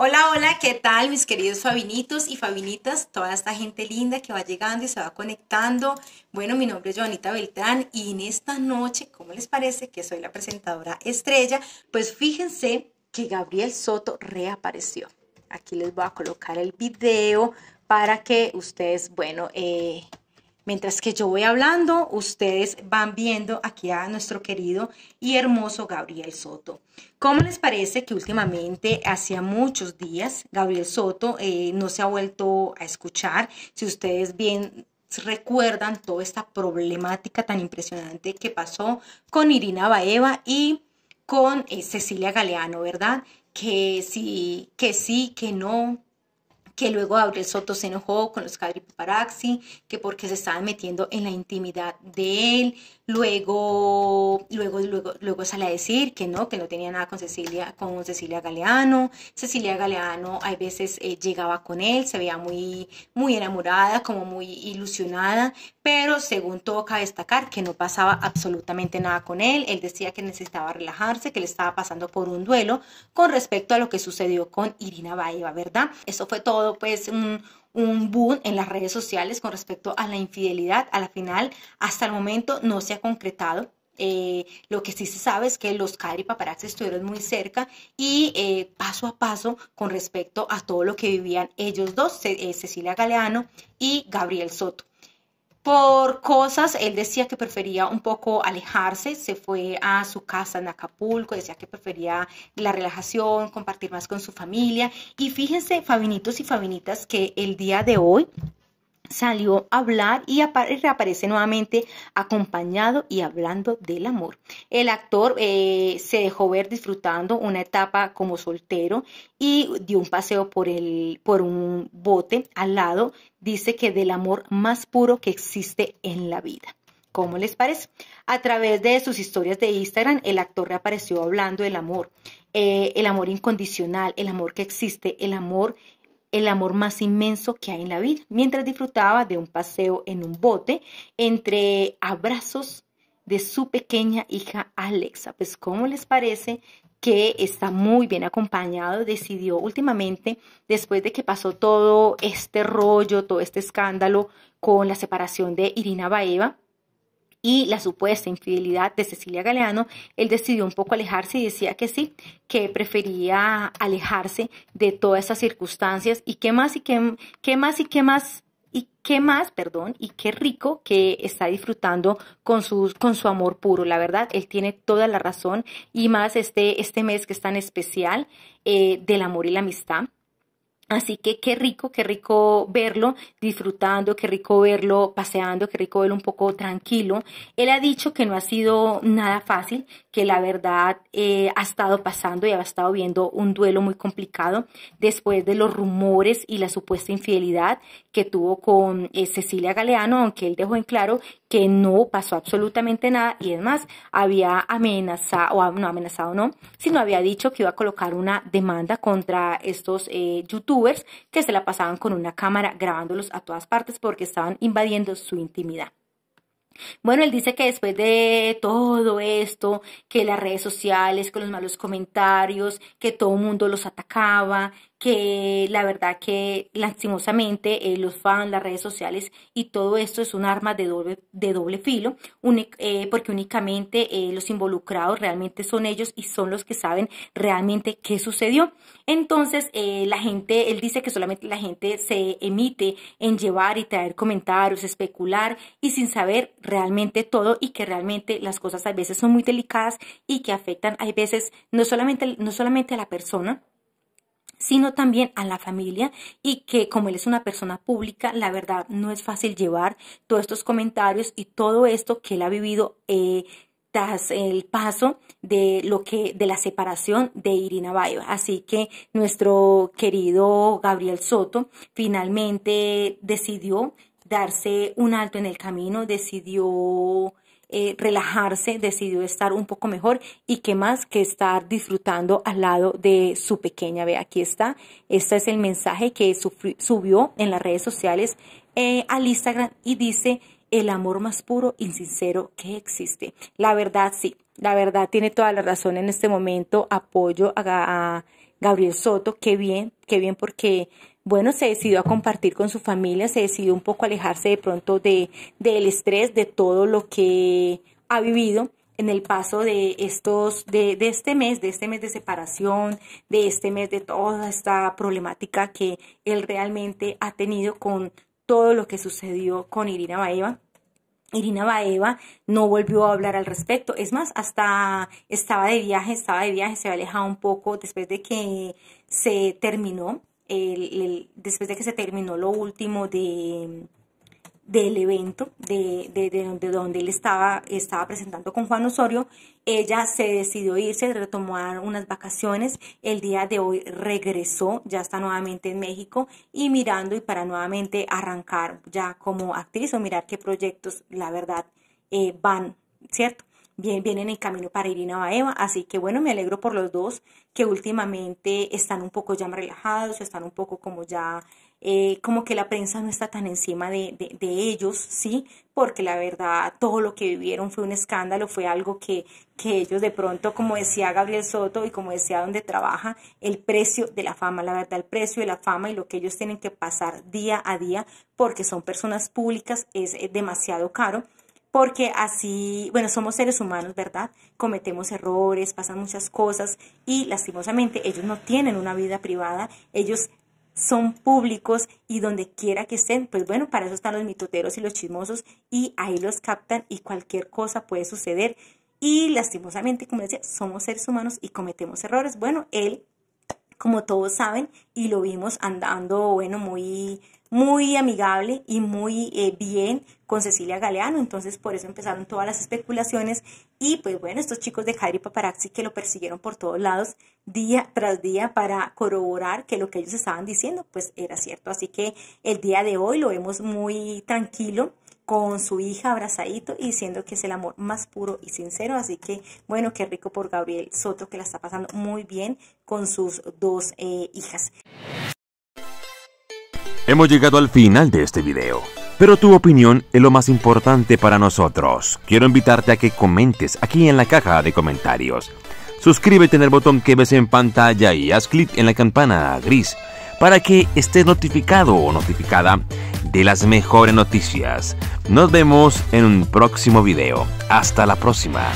Hola, hola, ¿qué tal mis queridos Fabinitos y Fabinitas? Toda esta gente linda que va llegando y se va conectando. Bueno, mi nombre es Joanita Beltrán y en esta noche, ¿cómo les parece que soy la presentadora estrella? Pues fíjense que Gabriel Soto reapareció. Aquí les voy a colocar el video para que ustedes, bueno, eh, Mientras que yo voy hablando, ustedes van viendo aquí a nuestro querido y hermoso Gabriel Soto. ¿Cómo les parece que últimamente, hacía muchos días, Gabriel Soto eh, no se ha vuelto a escuchar? Si ustedes bien recuerdan toda esta problemática tan impresionante que pasó con Irina Baeva y con eh, Cecilia Galeano, ¿verdad? Que sí, que sí, que no, que luego Gabriel Soto se enojó con los Paparazzi, que porque se estaban metiendo en la intimidad de él, luego, luego, luego, luego sale a decir que no, que no tenía nada con Cecilia, con Cecilia Galeano, Cecilia Galeano a veces eh, llegaba con él, se veía muy, muy enamorada, como muy ilusionada, pero según toca destacar que no pasaba absolutamente nada con él, él decía que necesitaba relajarse, que le estaba pasando por un duelo con respecto a lo que sucedió con Irina Baeva, ¿verdad? Eso fue todo pues un, boom en las redes sociales con respecto a la infidelidad. A la final, hasta el momento no se ha concretado. Eh, lo que sí se sabe es que los Cari paparazzi estuvieron muy cerca y eh, paso a paso con respecto a todo lo que vivían ellos dos, eh, Cecilia Galeano y Gabriel Soto por cosas, él decía que prefería un poco alejarse, se fue a su casa en Acapulco, decía que prefería la relajación, compartir más con su familia. Y fíjense, Fabinitos y Fabinitas, que el día de hoy salió a hablar y reaparece nuevamente acompañado y hablando del amor. El actor eh, se dejó ver disfrutando una etapa como soltero y dio un paseo por, el, por un bote al lado. Dice que del amor más puro que existe en la vida. ¿Cómo les parece? A través de sus historias de Instagram, el actor reapareció hablando del amor, eh, el amor incondicional, el amor que existe, el amor el amor más inmenso que hay en la vida, mientras disfrutaba de un paseo en un bote entre abrazos de su pequeña hija Alexa. Pues, ¿cómo les parece que está muy bien acompañado, decidió últimamente, después de que pasó todo este rollo, todo este escándalo con la separación de Irina Baeva, y la supuesta infidelidad de Cecilia Galeano, él decidió un poco alejarse y decía que sí, que prefería alejarse de todas esas circunstancias y qué más y qué, más y qué más y qué más, perdón, y qué rico que está disfrutando con, sus, con su amor puro. La verdad, él tiene toda la razón y más este, este mes que es tan especial eh, del amor y la amistad. Así que qué rico, qué rico verlo disfrutando, qué rico verlo paseando, qué rico verlo un poco tranquilo. Él ha dicho que no ha sido nada fácil, que la verdad eh, ha estado pasando y ha estado viendo un duelo muy complicado después de los rumores y la supuesta infidelidad que tuvo con eh, Cecilia Galeano, aunque él dejó en claro que no pasó absolutamente nada y es más, había amenazado, o ah, no amenazado no, sino había dicho que iba a colocar una demanda contra estos eh, youtubers que se la pasaban con una cámara grabándolos a todas partes porque estaban invadiendo su intimidad. Bueno, él dice que después de todo esto, que las redes sociales, con los malos comentarios, que todo el mundo los atacaba, que la verdad que lastimosamente eh, los fans, las redes sociales y todo esto es un arma de doble, de doble filo, eh, porque únicamente eh, los involucrados realmente son ellos y son los que saben realmente qué sucedió. Entonces, la gente, él dice que solamente la gente se emite en llevar y traer comentarios, especular y sin saber realmente todo y que realmente las cosas a veces son muy delicadas y que afectan a veces no solamente, no solamente a la persona, sino también a la familia y que como él es una persona pública, la verdad no es fácil llevar todos estos comentarios y todo esto que él ha vivido eh, tras el paso de lo que de la separación de Irina Baeva. Así que nuestro querido Gabriel Soto finalmente decidió darse un alto en el camino, decidió eh, relajarse, decidió estar un poco mejor y qué más que estar disfrutando al lado de su pequeña. Ve, aquí está. Este es el mensaje que subió en las redes sociales eh, al Instagram y dice el amor más puro y sincero que existe. La verdad, sí, la verdad tiene toda la razón en este momento. Apoyo a Gabriel Soto, qué bien, qué bien porque bueno, se decidió a compartir con su familia, se decidió un poco alejarse de pronto del de, estrés, de todo lo que ha vivido en el paso de estos, de, de, este mes, de este mes de separación, de este mes de toda esta problemática que él realmente ha tenido con todo lo que sucedió con Irina Baeva. Irina Baeva no volvió a hablar al respecto. Es más, hasta estaba de viaje, estaba de viaje, se había alejado un poco después de que se terminó después de que se terminó lo último de, del evento de, de, donde él estaba, estaba presentando con Juan Osorio, ella se decidió irse, retomar unas vacaciones, el día de hoy regresó, ya está nuevamente en México y mirando y para nuevamente arrancar ya como actriz o mirar qué proyectos la verdad eh, van, ¿cierto? bien, vienen en camino para Irina Baeva. Así que bueno, me alegro por los dos que últimamente están un poco ya relajados, están un poco como ya, eh, como que la prensa no está tan encima de, de, de, ellos, ¿sí? Porque la verdad, todo lo que vivieron fue un escándalo, fue algo que, que ellos de pronto, como decía Gabriel Soto y como decía donde trabaja, el precio de la fama, la verdad, el precio de la fama y lo que ellos tienen que pasar día a día porque son personas públicas es eh, demasiado caro porque así, bueno, somos seres humanos, ¿verdad? Cometemos errores, pasan muchas cosas y lastimosamente ellos no tienen una vida privada, ellos son públicos y donde quiera que estén, pues bueno, para eso están los mitoteros y los chismosos y ahí los captan y cualquier cosa puede suceder. Y lastimosamente, como decía, somos seres humanos y cometemos errores. Bueno, él como todos saben, y lo vimos andando, bueno, muy, muy amigable y muy eh, bien con Cecilia Galeano. Entonces, por eso empezaron todas las especulaciones. Y pues bueno, estos chicos de Jairi Paparazzi que lo persiguieron por todos lados día tras día para corroborar que lo que ellos estaban diciendo, pues era cierto. Así que el día de hoy lo vemos muy tranquilo con su hija abrazadito y diciendo que es el amor más puro y sincero. Así que, bueno, qué rico por Gabriel Soto que la está pasando muy bien con sus dos eh, hijas. Hemos llegado al final de este video, pero tu opinión es lo más importante para nosotros. Quiero invitarte a que comentes aquí en la caja de comentarios. Suscríbete en el botón que ves en pantalla y haz clic en la campana gris para que estés notificado o notificada de las mejores noticias. Nos vemos en un próximo video. Hasta la próxima.